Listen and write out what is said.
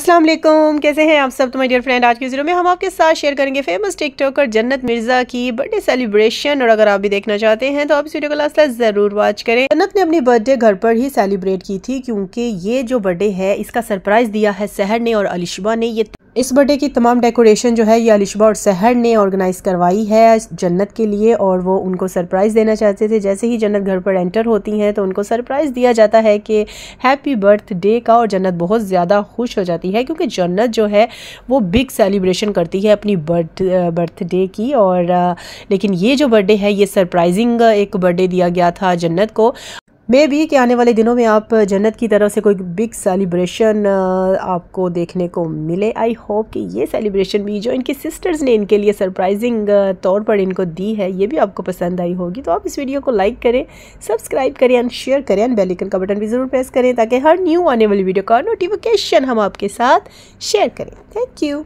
अस्सलाम वालेकुम कैसे हैं आप सब तो माय डियर फ्रेंड आज के वीडियो में हम आपके साथ शेयर करेंगे फेमस टिकटॉकर जन्नत मिर्ज़ा की बर्थडे सेलिब्रेशन और अगर आप भी देखना चाहते हैं तो आप इस वीडियो को लास्ट तक ज़रूर वॉच करें जन्नत ने अपनी बर्थडे घर पर ही सेलिब्रेट की थी क्योंकि ये जो बर्थडे है इसका सरप्राइज़ दिया है सहर ने और अलिशबा ने ये इस बर्थडे की तमाम डेकोरेशन जो है ये अलिशबा और सहर ने ऑर्गेनाइज़ करवाई है जन्नत के लिए और वो उनको सरप्राइज़ देना चाहते थे जैसे ही जन्नत घर पर एंटर होती हैं तो उनको सरप्राइज़ दिया जाता है कि हैप्पी बर्थडे का और जन्नत बहुत ज़्यादा खुश हो जाती है क्योंकि जन्नत जो है वो बिग सेलिब्रेशन करती है अपनी बर्थ बर्थडे की और लेकिन ये जो बर्थडे है ये सरप्राइजिंग एक बर्थडे दिया गया था जन्नत को मे भी कि आने वाले दिनों में आप जन्नत की तरफ से कोई बिग सेलिब्रेशन आपको देखने को मिले आई होप कि ये सेलिब्रेशन भी जो इनकी सिस्टर्स ने इनके लिए सरप्राइजिंग तौर पर इनको दी है ये भी आपको पसंद आई होगी तो आप इस वीडियो को लाइक करें सब्सक्राइब करें एंड शेयर करें एंड बेलिकन का बटन भी ज़रूर प्रेस करें ताकि हर न्यू आने वाली वीडियो का नोटिफिकेशन हम आपके साथ शेयर करें थैंक यू